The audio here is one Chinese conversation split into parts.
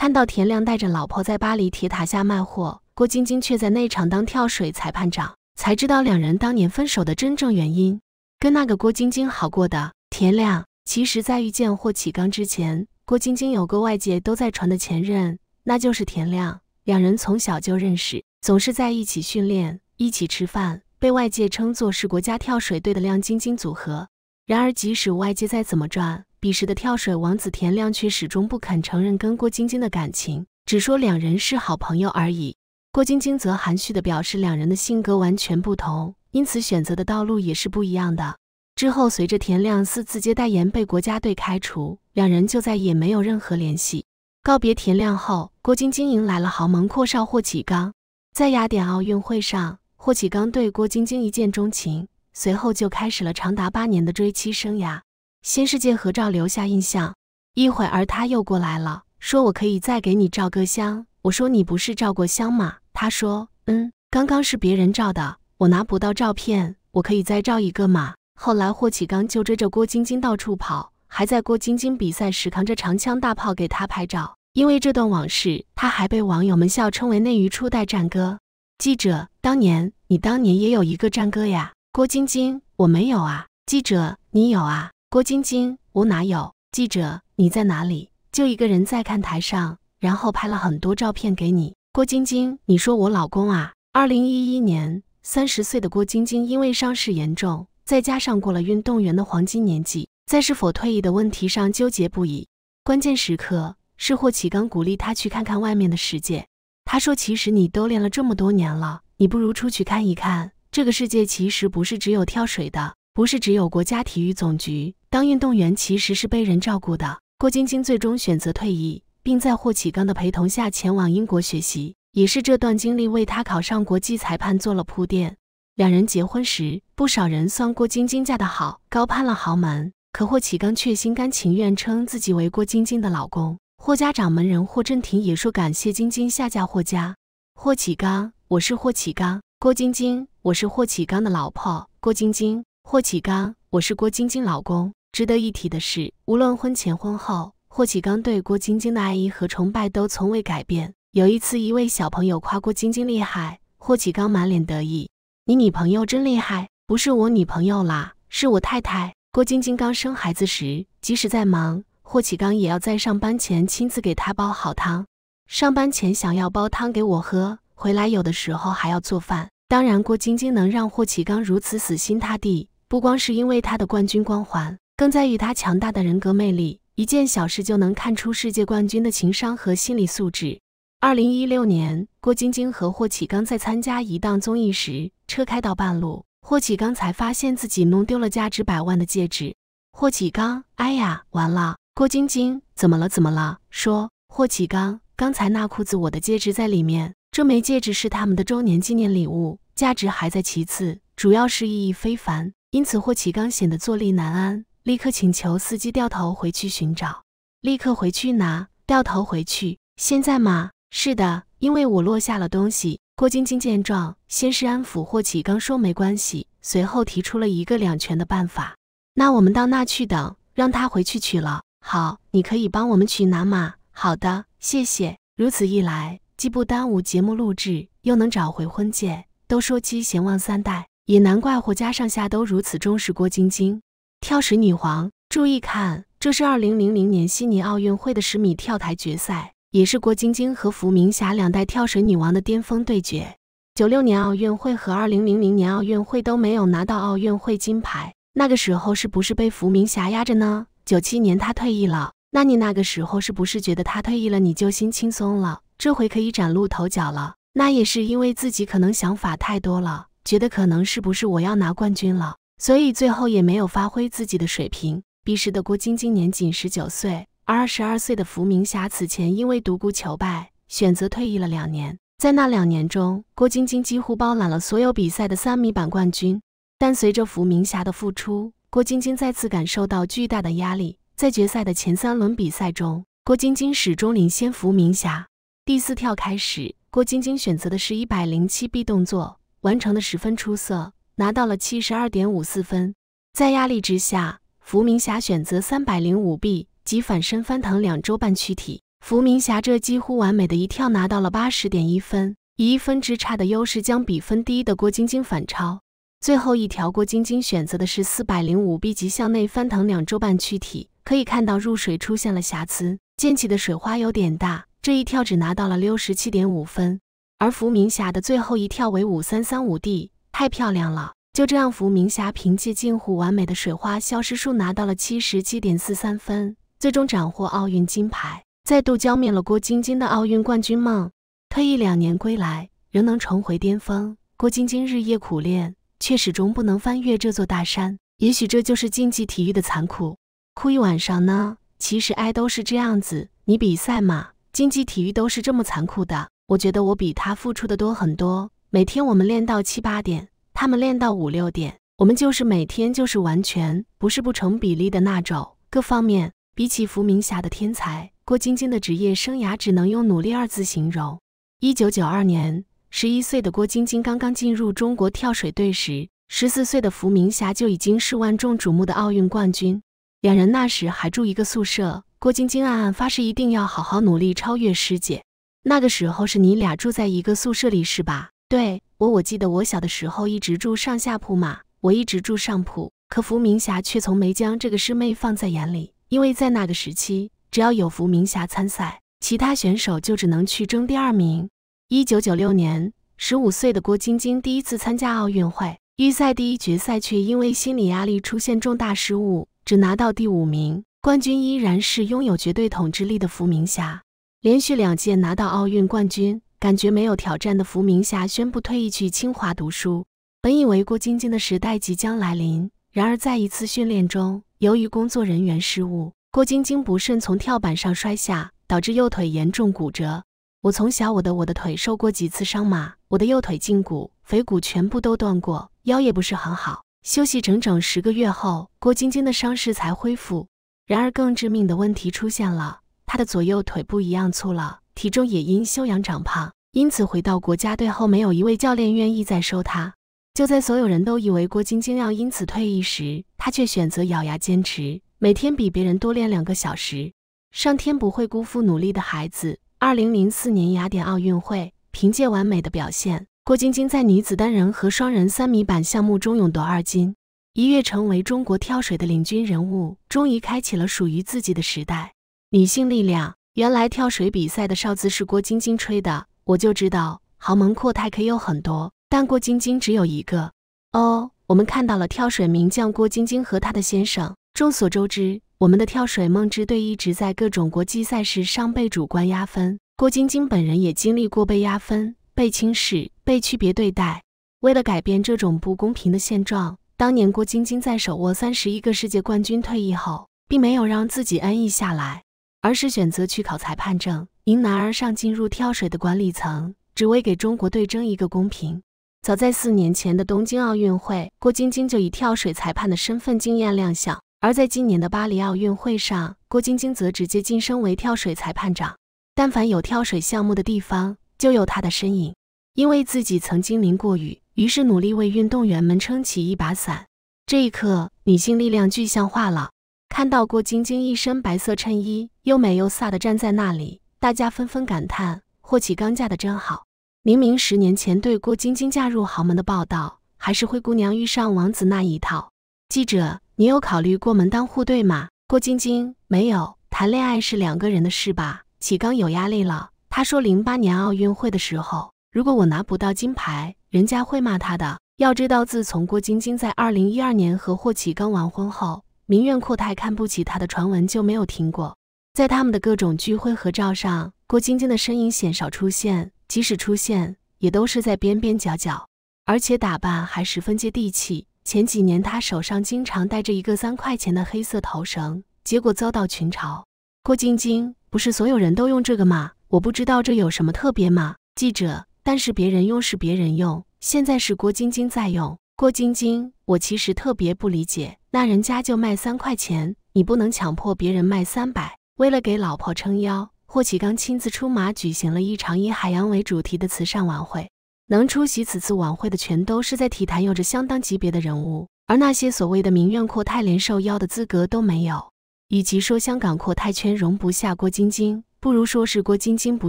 看到田亮带着老婆在巴黎铁塔下卖货，郭晶晶却在内场当跳水裁判长，才知道两人当年分手的真正原因。跟那个郭晶晶好过的田亮，其实在遇见霍启刚之前，郭晶晶有个外界都在传的前任，那就是田亮。两人从小就认识，总是在一起训练、一起吃饭，被外界称作是国家跳水队的“亮晶晶”组合。然而，即使外界再怎么转，彼时的跳水王子田亮却始终不肯承认跟郭晶晶的感情，只说两人是好朋友而已。郭晶晶则含蓄地表示，两人的性格完全不同，因此选择的道路也是不一样的。之后，随着田亮私自接代言被国家队开除，两人就再也没有任何联系。告别田亮后，郭晶晶迎来了豪门阔少霍启刚。在雅典奥运会上，霍启刚对郭晶晶一见钟情，随后就开始了长达八年的追妻生涯。新世界合照留下印象，一会儿他又过来了，说我可以再给你照个相。我说你不是照过相吗？他说嗯，刚刚是别人照的，我拿不到照片，我可以再照一个吗？后来霍启刚就追着郭晶晶到处跑，还在郭晶晶比赛时扛着长枪大炮给她拍照。因为这段往事，他还被网友们笑称为“内娱初代战歌。记者，当年你当年也有一个战歌呀？郭晶晶，我没有啊。记者，你有啊？郭晶晶，我哪有？记者，你在哪里？就一个人在看台上，然后拍了很多照片给你。郭晶晶，你说我老公啊？二零一一年，三十岁的郭晶晶因为伤势严重，再加上过了运动员的黄金年纪，在是否退役的问题上纠结不已。关键时刻是霍启刚鼓励她去看看外面的世界。他说：“其实你都练了这么多年了，你不如出去看一看，这个世界其实不是只有跳水的。”不是只有国家体育总局当运动员，其实是被人照顾的。郭晶晶最终选择退役，并在霍启刚的陪同下前往英国学习，也是这段经历为她考上国际裁判做了铺垫。两人结婚时，不少人算郭晶晶嫁得好，高攀了豪门。可霍启刚却心甘情愿称自己为郭晶晶的老公。霍家掌门人霍震霆也说感谢晶晶下嫁霍家。霍启刚，我是霍启刚。郭晶晶，我是霍启刚的老婆。郭晶晶。霍启刚，我是郭晶晶老公。值得一提的是，无论婚前婚后，霍启刚对郭晶晶的爱意和崇拜都从未改变。有一次，一位小朋友夸郭晶晶厉害，霍启刚满脸得意：“你女朋友真厉害，不是我女朋友啦，是我太太。”郭晶晶刚生孩子时，即使再忙，霍启刚也要在上班前亲自给她煲好汤。上班前想要煲汤给我喝，回来有的时候还要做饭。当然，郭晶晶能让霍启刚如此死心塌地。不光是因为他的冠军光环，更在于他强大的人格魅力。一件小事就能看出世界冠军的情商和心理素质。二零一六年，郭晶晶和霍启刚在参加一档综艺时，车开到半路，霍启刚才发现自己弄丢了价值百万的戒指。霍启刚，哎呀，完了！郭晶晶，怎么了？怎么了？说，霍启刚，刚才那裤子，我的戒指在里面。这枚戒指是他们的周年纪念礼物，价值还在其次，主要是意义非凡。因此，霍启刚显得坐立难安，立刻请求司机掉头回去寻找。立刻回去拿，掉头回去。现在嘛，是的，因为我落下了东西。郭晶晶见状，先是安抚霍启刚说没关系，随后提出了一个两全的办法：那我们到那去等，让他回去取了。好，你可以帮我们去拿嘛。好的，谢谢。如此一来，既不耽误节目录制，又能找回婚戒。都说积贤忘三代。也难怪霍家上下都如此重视郭晶晶，跳水女皇。注意看，这是二零零零年悉尼奥运会的十米跳台决赛，也是郭晶晶和伏明霞两代跳水女王的巅峰对决。九六年奥运会和二零零零年奥运会都没有拿到奥运会金牌，那个时候是不是被伏明霞压着呢？九七年她退役了，那你那个时候是不是觉得她退役了你就心轻松了，这回可以崭露头角了？那也是因为自己可能想法太多了。觉得可能是不是我要拿冠军了，所以最后也没有发挥自己的水平。彼时的郭晶晶年仅十九岁，而二十二岁的伏明霞此前因为独孤求败选择退役了两年。在那两年中，郭晶晶几乎包揽了所有比赛的三米板冠军。但随着伏明霞的复出，郭晶晶再次感受到巨大的压力。在决赛的前三轮比赛中，郭晶晶始终领先伏明霞。第四跳开始，郭晶晶选择的是一百零七 B 动作。完成的十分出色，拿到了七十二点五四分。在压力之下，伏明霞选择三百零五 B 及反身翻腾两周半躯体，伏明霞这几乎完美的一跳拿到了八十点一分，以一分之差的优势将比分低的郭晶晶反超。最后一条，郭晶晶选择的是四百零五 B 级向内翻腾两周半躯体，可以看到入水出现了瑕疵，溅起的水花有点大，这一跳只拿到了六十七点五分。而伏明霞的最后一跳为五三三五 D，太漂亮了！就这样，伏明霞凭借近乎完美的水花消失术拿到了七十七点四三分，最终斩获奥运金牌，再度浇灭了郭晶晶的奥运冠军梦。退役两年归来，仍能重回巅峰。郭晶晶日夜苦练，却始终不能翻越这座大山。也许这就是竞技体育的残酷。哭一晚上呢？其实爱都是这样子。你比赛嘛，竞技体育都是这么残酷的。我觉得我比他付出的多很多。每天我们练到七八点，他们练到五六点，我们就是每天就是完全不是不成比例的那种。各方面比起伏明霞的天才，郭晶晶的职业生涯只能用努力二字形容。一九九二年，十一岁的郭晶晶刚刚进入中国跳水队时，十四岁的伏明霞就已经是万众瞩目的奥运冠军。两人那时还住一个宿舍，郭晶晶暗暗发誓一定要好好努力，超越师姐。那个时候是你俩住在一个宿舍里是吧？对，我我记得我小的时候一直住上下铺嘛，我一直住上铺。可福明霞却从没将这个师妹放在眼里，因为在那个时期，只要有福明霞参赛，其他选手就只能去争第二名。一九九六年，十五岁的郭晶晶第一次参加奥运会预赛第一决赛，却因为心理压力出现重大失误，只拿到第五名。冠军依然是拥有绝对统治力的福明霞。连续两届拿到奥运冠军，感觉没有挑战的伏明霞宣布退役去清华读书。本以为郭晶晶的时代即将来临，然而在一次训练中，由于工作人员失误，郭晶晶不慎从跳板上摔下，导致右腿严重骨折。我从小我的我的腿受过几次伤嘛，我的右腿胫骨、腓骨全部都断过，腰也不是很好。休息整整十个月后，郭晶晶的伤势才恢复。然而更致命的问题出现了。他的左右腿不一样粗了，体重也因修养长胖，因此回到国家队后，没有一位教练愿意再收他。就在所有人都以为郭晶晶要因此退役时，他却选择咬牙坚持，每天比别人多练两个小时。上天不会辜负努力的孩子。二零零四年雅典奥运会，凭借完美的表现，郭晶晶在女子单人和双人三米板项目中勇夺二金，一跃成为中国跳水的领军人物，终于开启了属于自己的时代。女性力量，原来跳水比赛的哨子是郭晶晶吹的，我就知道豪门阔太可以有很多，但郭晶晶只有一个。哦，我们看到了跳水名将郭晶晶和她的先生。众所周知，我们的跳水梦之队一直在各种国际赛事上被主观压分，郭晶晶本人也经历过被压分、被轻视、被区别对待。为了改变这种不公平的现状，当年郭晶晶在手握三十一个世界冠军退役后，并没有让自己安逸下来。而是选择去考裁判证，迎难而上，进入跳水的管理层，只为给中国队争一个公平。早在四年前的东京奥运会，郭晶晶就以跳水裁判的身份惊艳亮相；而在今年的巴黎奥运会上，郭晶晶则直接晋升为跳水裁判长。但凡有跳水项目的地方，就有她的身影。因为自己曾经淋过雨，于是努力为运动员们撑起一把伞。这一刻，女性力量具象化了。看到郭晶晶一身白色衬衣，又美又飒的站在那里，大家纷纷感叹霍启刚嫁的真好。明明十年前对郭晶晶嫁入豪门的报道，还是灰姑娘遇上王子那一套。记者，你有考虑过门当户对吗？郭晶晶没有，谈恋爱是两个人的事吧？启刚有压力了。他说，零八年奥运会的时候，如果我拿不到金牌，人家会骂他的。要知道，自从郭晶晶在二零一二年和霍启刚完婚后。民怨阔太看不起她的传闻就没有听过，在他们的各种聚会合照上，郭晶晶的身影鲜少出现，即使出现，也都是在边边角角，而且打扮还十分接地气。前几年，她手上经常戴着一个三块钱的黑色头绳，结果遭到群嘲。郭晶晶不是所有人都用这个吗？我不知道这有什么特别吗？记者，但是别人用是别人用，现在是郭晶晶在用。郭晶晶，我其实特别不理解，那人家就卖三块钱，你不能强迫别人卖三百。为了给老婆撑腰，霍启刚亲自出马，举行了一场以海洋为主题的慈善晚会。能出席此次晚会的，全都是在体坛有着相当级别的人物，而那些所谓的名媛阔太，连受邀的资格都没有。与其说香港阔太圈容不下郭晶晶，不如说是郭晶晶不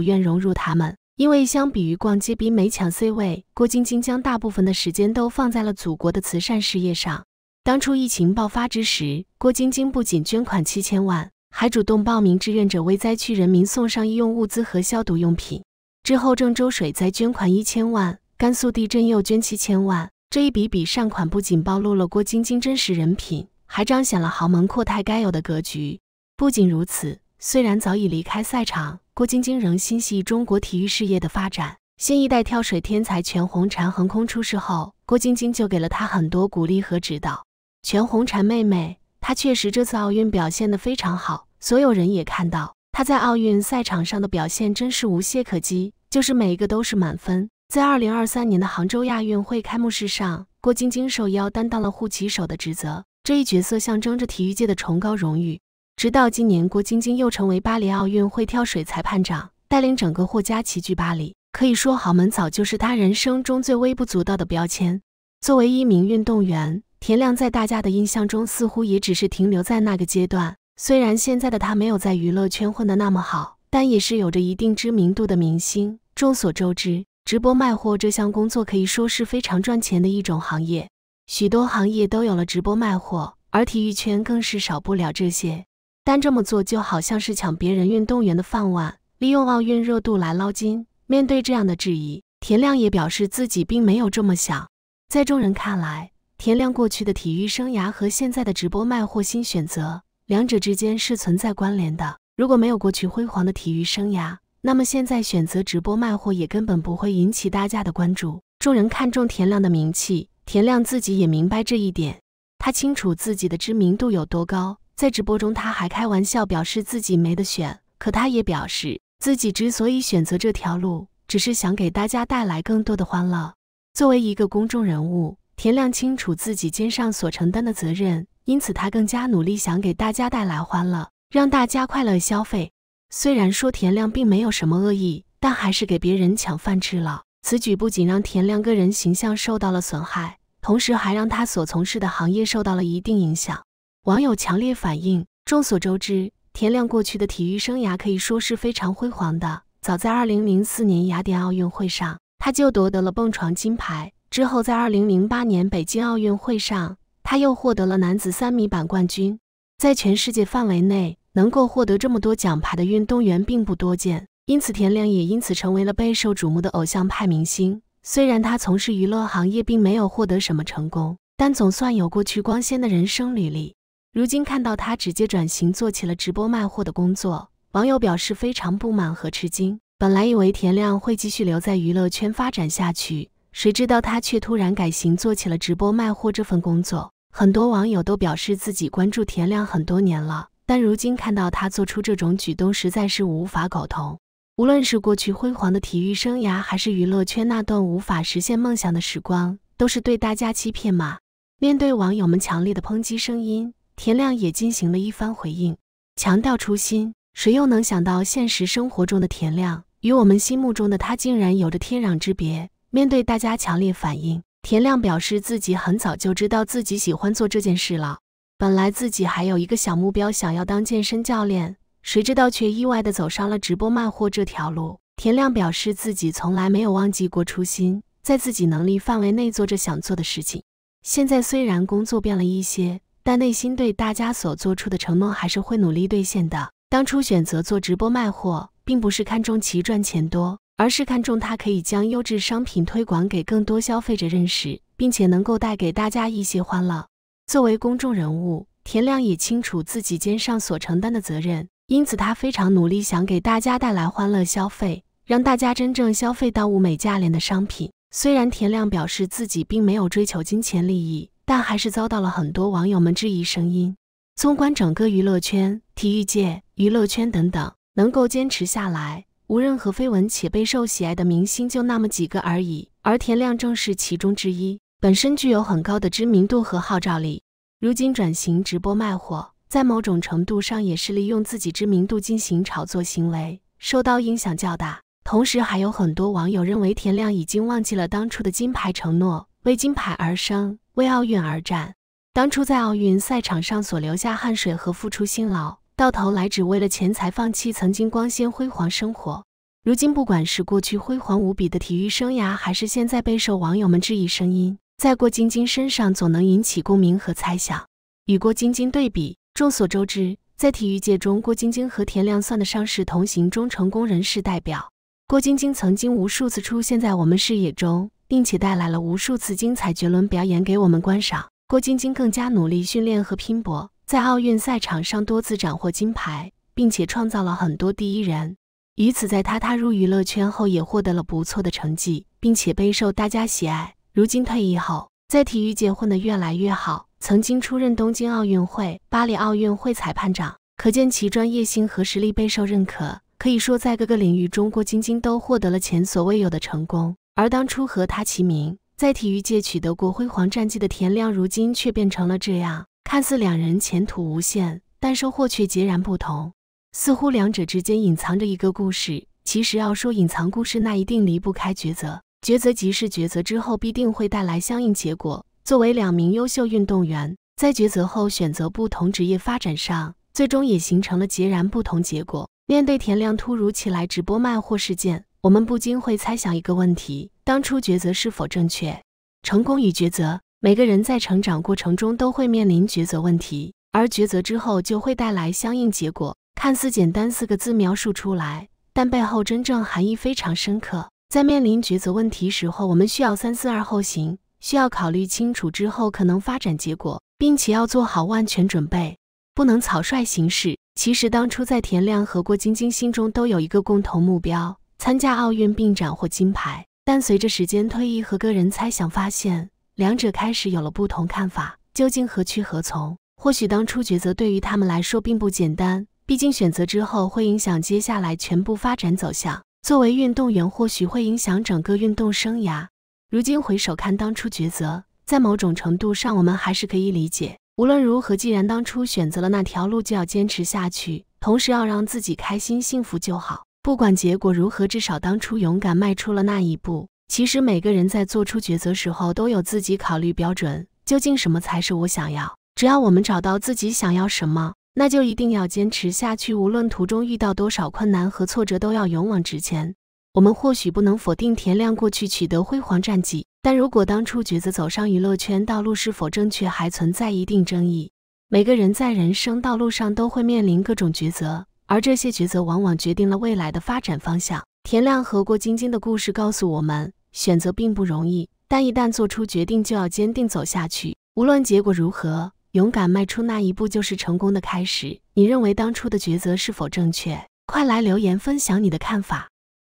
愿融入他们。因为相比于逛街、比美、抢 C 位，郭晶晶将大部分的时间都放在了祖国的慈善事业上。当初疫情爆发之时，郭晶晶不仅捐款七千万，还主动报名志愿者，为灾区人民送上医用物资和消毒用品。之后，郑州水灾捐款一千万，甘肃地震又捐七千万。这一笔笔善款不仅暴露了郭晶晶真实人品，还彰显了豪门阔太该有的格局。不仅如此。虽然早已离开赛场，郭晶晶仍心系中国体育事业的发展。新一代跳水天才全红婵横空出世后，郭晶晶就给了她很多鼓励和指导。全红婵妹妹，她确实这次奥运表现得非常好，所有人也看到她在奥运赛场上的表现真是无懈可击，就是每一个都是满分。在二零二三年的杭州亚运会开幕式上，郭晶晶受邀担当了护旗手的职责，这一角色象征着体育界的崇高荣誉。直到今年，郭晶晶又成为巴黎奥运会跳水裁判长，带领整个霍家齐聚巴黎。可以说，豪门早就是她人生中最微不足道的标签。作为一名运动员，田亮在大家的印象中似乎也只是停留在那个阶段。虽然现在的他没有在娱乐圈混得那么好，但也是有着一定知名度的明星。众所周知，直播卖货这项工作可以说是非常赚钱的一种行业，许多行业都有了直播卖货，而体育圈更是少不了这些。但这么做就好像是抢别人运动员的饭碗，利用奥运热度来捞金。面对这样的质疑，田亮也表示自己并没有这么想。在众人看来，田亮过去的体育生涯和现在的直播卖货新选择，两者之间是存在关联的。如果没有过去辉煌的体育生涯，那么现在选择直播卖货也根本不会引起大家的关注。众人看中田亮的名气，田亮自己也明白这一点，他清楚自己的知名度有多高。在直播中，他还开玩笑表示自己没得选，可他也表示自己之所以选择这条路，只是想给大家带来更多的欢乐。作为一个公众人物，田亮清楚自己肩上所承担的责任，因此他更加努力，想给大家带来欢乐，让大家快乐消费。虽然说田亮并没有什么恶意，但还是给别人抢饭吃了。此举不仅让田亮个人形象受到了损害，同时还让他所从事的行业受到了一定影响。网友强烈反应。众所周知，田亮过去的体育生涯可以说是非常辉煌的。早在2004年雅典奥运会上，他就夺得了蹦床金牌；之后在2008年北京奥运会上，他又获得了男子三米板冠军。在全世界范围内，能够获得这么多奖牌的运动员并不多见，因此田亮也因此成为了备受瞩目的偶像派明星。虽然他从事娱乐行业并没有获得什么成功，但总算有过去光鲜的人生履历。如今看到他直接转型做起了直播卖货的工作，网友表示非常不满和吃惊。本来以为田亮会继续留在娱乐圈发展下去，谁知道他却突然改行做起了直播卖货这份工作。很多网友都表示自己关注田亮很多年了，但如今看到他做出这种举动，实在是无法苟同。无论是过去辉煌的体育生涯，还是娱乐圈那段无法实现梦想的时光，都是对大家欺骗嘛？面对网友们强烈的抨击声音。田亮也进行了一番回应，强调初心。谁又能想到现实生活中的田亮与我们心目中的他竟然有着天壤之别？面对大家强烈反应，田亮表示自己很早就知道自己喜欢做这件事了。本来自己还有一个小目标，想要当健身教练，谁知道却意外的走上了直播卖货这条路。田亮表示自己从来没有忘记过初心，在自己能力范围内做着想做的事情。现在虽然工作变了一些。但内心对大家所做出的承诺还是会努力兑现的。当初选择做直播卖货，并不是看重其赚钱多，而是看重它可以将优质商品推广给更多消费者认识，并且能够带给大家一些欢乐。作为公众人物，田亮也清楚自己肩上所承担的责任，因此他非常努力，想给大家带来欢乐消费，让大家真正消费到物美价廉的商品。虽然田亮表示自己并没有追求金钱利益。但还是遭到了很多网友们质疑声音。纵观整个娱乐圈、体育界、娱乐圈等等，能够坚持下来、无任何绯闻且备受喜爱的明星就那么几个而已。而田亮正是其中之一，本身具有很高的知名度和号召力。如今转型直播卖货，在某种程度上也是利用自己知名度进行炒作行为，受到影响较大。同时，还有很多网友认为田亮已经忘记了当初的金牌承诺。为金牌而生，为奥运而战。当初在奥运赛场上所留下汗水和付出辛劳，到头来只为了钱财放弃曾经光鲜辉煌生活。如今，不管是过去辉煌无比的体育生涯，还是现在备受网友们质疑声音，在郭晶晶身上总能引起共鸣和猜想。与郭晶晶对比，众所周知，在体育界中，郭晶晶和田亮算得上是同行中成功人士代表。郭晶晶曾经无数次出现在我们视野中。并且带来了无数次精彩绝伦表演给我们观赏。郭晶晶更加努力训练和拼搏，在奥运赛场上多次斩获金牌，并且创造了很多第一人。于此，在她踏入娱乐圈后，也获得了不错的成绩，并且备受大家喜爱。如今退役后，在体育界混得越来越好，曾经出任东京奥运会、巴黎奥运会裁判长，可见其专业性和实力备受认可。可以说，在各个领域中，郭晶晶都获得了前所未有的成功。而当初和他齐名，在体育界取得过辉煌战绩的田亮，如今却变成了这样。看似两人前途无限，但收获却截然不同。似乎两者之间隐藏着一个故事。其实要说隐藏故事，那一定离不开抉择。抉择即是抉择之后必定会带来相应结果。作为两名优秀运动员，在抉择后选择不同职业发展上，最终也形成了截然不同结果。面对田亮突如其来直播卖货事件，我们不禁会猜想一个问题：当初抉择是否正确？成功与抉择，每个人在成长过程中都会面临抉择问题，而抉择之后就会带来相应结果。看似简单四个字描述出来，但背后真正含义非常深刻。在面临抉择问题时候，我们需要三思而后行，需要考虑清楚之后可能发展结果，并且要做好万全准备，不能草率行事。其实当初在田亮和郭晶晶心中都有一个共同目标。参加奥运并斩获金牌，但随着时间推移和个人猜想发现，两者开始有了不同看法。究竟何去何从？或许当初抉择对于他们来说并不简单，毕竟选择之后会影响接下来全部发展走向。作为运动员，或许会影响整个运动生涯。如今回首看当初抉择，在某种程度上，我们还是可以理解。无论如何，既然当初选择了那条路，就要坚持下去，同时要让自己开心幸福就好。不管结果如何，至少当初勇敢迈出了那一步。其实每个人在做出抉择时候都有自己考虑标准，究竟什么才是我想要。只要我们找到自己想要什么，那就一定要坚持下去，无论途中遇到多少困难和挫折，都要勇往直前。我们或许不能否定田亮过去取得辉煌战绩，但如果当初抉择走上娱乐圈道路是否正确，还存在一定争议。每个人在人生道路上都会面临各种抉择。而这些抉择往往决定了未来的发展方向。田亮和郭晶晶的故事告诉我们，选择并不容易，但一旦做出决定，就要坚定走下去，无论结果如何，勇敢迈出那一步就是成功的开始。你认为当初的抉择是否正确？快来留言分享你的看法。